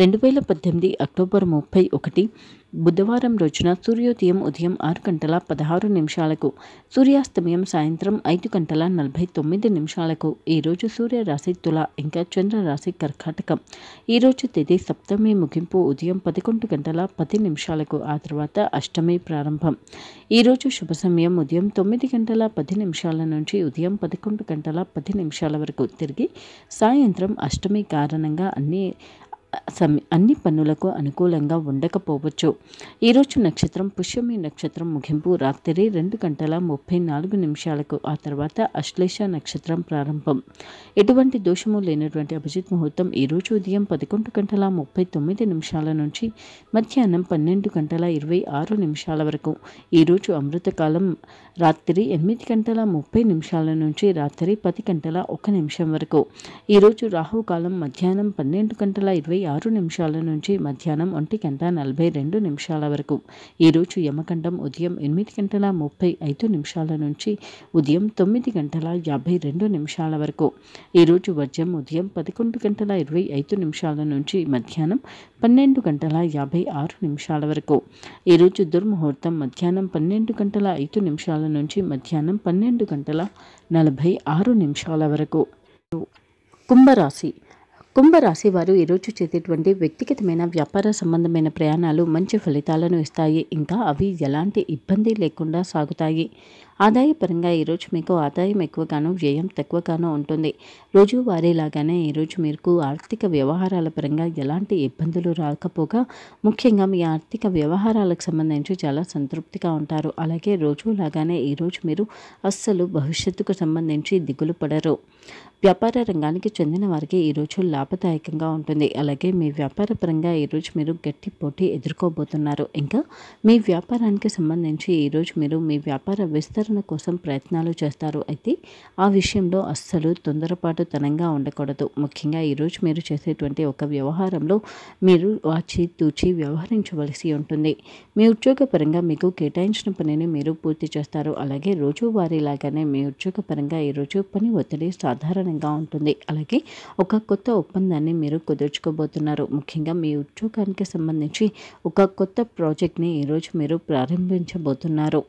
రెండు వేల పద్దెనిమిది అక్టోబర్ ముప్పై ఒకటి బుధవారం రోజున సూర్యోదయం ఉదయం ఆరు గంటల పదహారు నిమిషాలకు సూర్యాస్తమయం సాయంత్రం ఐదు గంటల నలభై తొమ్మిది నిమిషాలకు ఈరోజు సూర్యరాశి తుల ఇంకా చంద్రరాశి కర్కాటకం ఈరోజు తేదీ సప్తమి ముగింపు ఉదయం పదకొండు గంటల పది నిమిషాలకు ఆ తర్వాత అష్టమి ప్రారంభం ఈరోజు శుభ సమయం ఉదయం తొమ్మిది గంటల పది నిమిషాల నుంచి ఉదయం పదకొండు గంటల పది నిమిషాల వరకు తిరిగి సాయంత్రం అష్టమి కారణంగా అన్ని అన్ని పన్నులకు అనుకూలంగా ఉండకపోవచ్చు ఈరోజు నక్షత్రం పుష్యమి నక్షత్రం ముగింపు రాత్రి రెండు గంటల ముప్పై నాలుగు నిమిషాలకు ఆ తర్వాత అశ్లేష నక్షత్రం ప్రారంభం ఎటువంటి దోషము లేనటువంటి అభిజిత్ ముహూర్తం ఈరోజు ఉదయం పదకొండు గంటల ముప్పై తొమ్మిది నిమిషాల నుంచి మధ్యాహ్నం పన్నెండు గంటల ఇరవై ఆరు నిమిషాల వరకు ఈరోజు అమృతకాలం రాత్రి ఎనిమిది గంటల ముప్పై నిమిషాల నుంచి రాత్రి పది గంటల ఒక నిమిషం వరకు ఈరోజు రాహుకాలం మధ్యాహ్నం పన్నెండు గంటల ఇరవై రాత్రి ఆరు నిమిషాల నుంచి మధ్యాహ్నం ఒంటి గంట నలభై రెండు నిమిషాల వరకు ఈరోజు యమఖండం ఉదయం ఎనిమిది గంటల ముప్పై ఐదు నిమిషాల నుంచి ఉదయం తొమ్మిది గంటల యాభై రెండు నిమిషాల వరకు ఈరోజు వర్జం ఉదయం పదకొండు గంటల ఇరవై ఐదు నిమిషాల నుంచి మధ్యాహ్నం పన్నెండు గంటల యాభై ఆరు నిమిషాల వరకు ఈరోజు దుర్ముహూర్తం మధ్యాహ్నం పన్నెండు గంటల ఐదు నిమిషాల నుంచి మధ్యాహ్నం పన్నెండు గంటల నలభై ఆరు నిమిషాల వరకు కుంభరాశి కుంభరాశి వారు ఈరోజు చేసేటువంటి వ్యక్తిగతమైన వ్యాపార సంబంధమైన ప్రయాణాలు మంచి ఫలితాలను ఇస్తాయి ఇంకా అవి ఎలాంటి ఇబ్బంది లేకుండా సాగుతాయి ఆదాయపరంగా ఈరోజు మీకు ఆదాయం ఎక్కువగానో వ్యయం తక్కువగానో ఉంటుంది రోజువారీలాగానే ఈరోజు మీకు ఆర్థిక వ్యవహారాల పరంగా ఎలాంటి ఇబ్బందులు రాకపోగా ముఖ్యంగా మీ ఆర్థిక వ్యవహారాలకు సంబంధించి చాలా సంతృప్తిగా ఉంటారు అలాగే రోజులాగానే ఈరోజు మీరు అస్సలు భవిష్యత్తుకు సంబంధించి దిగులు పడరు వ్యాపార రంగానికి చెందిన వారికి ఈరోజు లాభదాయకంగా ఉంటుంది అలాగే మీ వ్యాపార పరంగా ఈరోజు మీరు గట్టి పోటీ ఎదుర్కోబోతున్నారు ఇంకా మీ వ్యాపారానికి సంబంధించి ఈరోజు మీరు మీ వ్యాపార విస్తరణ ఆదరణ కోసం ప్రయత్నాలు చేస్తారు అయితే ఆ విషయంలో అస్సలు తొందరపాటు తనంగా ఉండకూడదు ముఖ్యంగా ఈరోజు మీరు చేసేటువంటి ఒక వ్యవహారంలో మీరు తూచి వ్యవహరించవలసి ఉంటుంది మీ ఉద్యోగపరంగా మీకు కేటాయించిన పనిని మీరు పూర్తి చేస్తారు అలాగే రోజువారీలాగానే మీ ఉద్యోగపరంగా ఈరోజు పని ఒత్తిడి సాధారణంగా ఉంటుంది అలాగే ఒక కొత్త ఒప్పందాన్ని మీరు కుదుర్చుకోబోతున్నారు ముఖ్యంగా మీ ఉద్యోగానికి సంబంధించి ఒక కొత్త ప్రాజెక్ట్ని ఈరోజు మీరు ప్రారంభించబోతున్నారు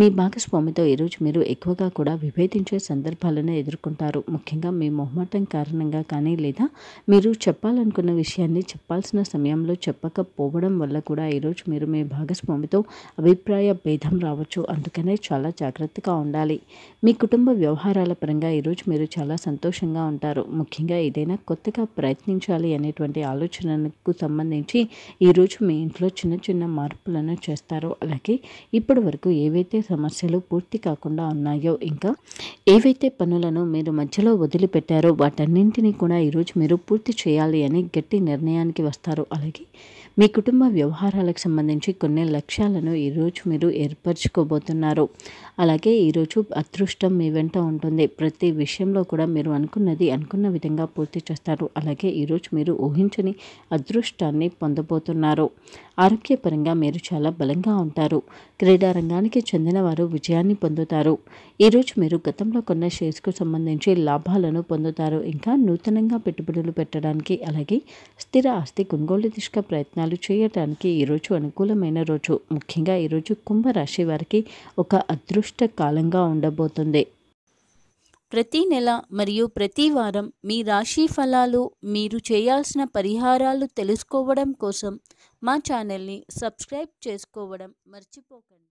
మీ భాగస్వామితో ఈరోజు మీరు ఎక్కువగా కూడా విభేదించే సందర్భాలను ఎదుర్కొంటారు ముఖ్యంగా మీ మొహమాటం కారణంగా కానీ లేదా మీరు చెప్పాలనుకున్న విషయాన్ని చెప్పాల్సిన సమయంలో చెప్పకపోవడం వల్ల కూడా ఈరోజు మీరు మీ భాగస్వామితో అభిప్రాయ భేదం రావచ్చు అందుకనే చాలా జాగ్రత్తగా ఉండాలి మీ కుటుంబ వ్యవహారాల పరంగా ఈరోజు మీరు చాలా సంతోషంగా ఉంటారు ముఖ్యంగా ఏదైనా కొత్తగా ప్రయత్నించాలి అనేటువంటి ఆలోచనకు సంబంధించి ఈరోజు మీ ఇంట్లో చిన్న చిన్న మార్పులను చేస్తారు అలాగే ఇప్పటి వరకు ఏవైతే ఏవైతే సమస్యలు పూర్తి కాకుండా ఉన్నాయో ఇంకా ఏవైతే పనులను మీరు మధ్యలో వదిలిపెట్టారో వాటన్నింటినీ కూడా ఈరోజు మీరు పూర్తి చేయాలి అని గట్టి నిర్ణయానికి వస్తారు అలాగే మీ కుటుంబ వ్యవహారాలకు సంబంధించి కొన్ని లక్ష్యాలను ఈరోజు మీరు ఏర్పరచుకోబోతున్నారు అలాగే ఈరోజు అదృష్టం మీ వెంట ఉంటుంది ప్రతి విషయంలో కూడా మీరు అనుకున్నది అనుకున్న విధంగా పూర్తి చేస్తారు అలాగే ఈరోజు మీరు ఊహించని అదృష్టాన్ని పొందబోతున్నారు ఆరోగ్యపరంగా మీరు చాలా బలంగా ఉంటారు క్రీడా రంగానికి చెందిన వారు విజయాన్ని పొందుతారు ఈరోజు మీరు గతంలో కొన్న షేర్స్కు సంబంధించి లాభాలను పొందుతారు ఇంకా నూతనంగా పెట్టుబడులు పెట్టడానికి అలాగే స్థిర ఆస్తి కొనుగోలు దిశగా ప్రయత్నం ప్రయత్నాలు చేయటానికి ఈరోజు అనుకూలమైన రోజు ముఖ్యంగా ఈరోజు కుంభరాశి వారికి ఒక అదృష్ట కాలంగా ఉండబోతుంది ప్రతి నెల మరియు ప్రతి వారం మీ రాశి ఫలాలు మీరు చేయాల్సిన పరిహారాలు తెలుసుకోవడం కోసం మా ఛానల్ని సబ్స్క్రైబ్ చేసుకోవడం మర్చిపోకండి